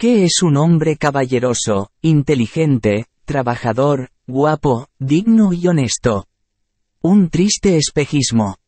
¿Qué es un hombre caballeroso, inteligente, trabajador, guapo, digno y honesto? Un triste espejismo.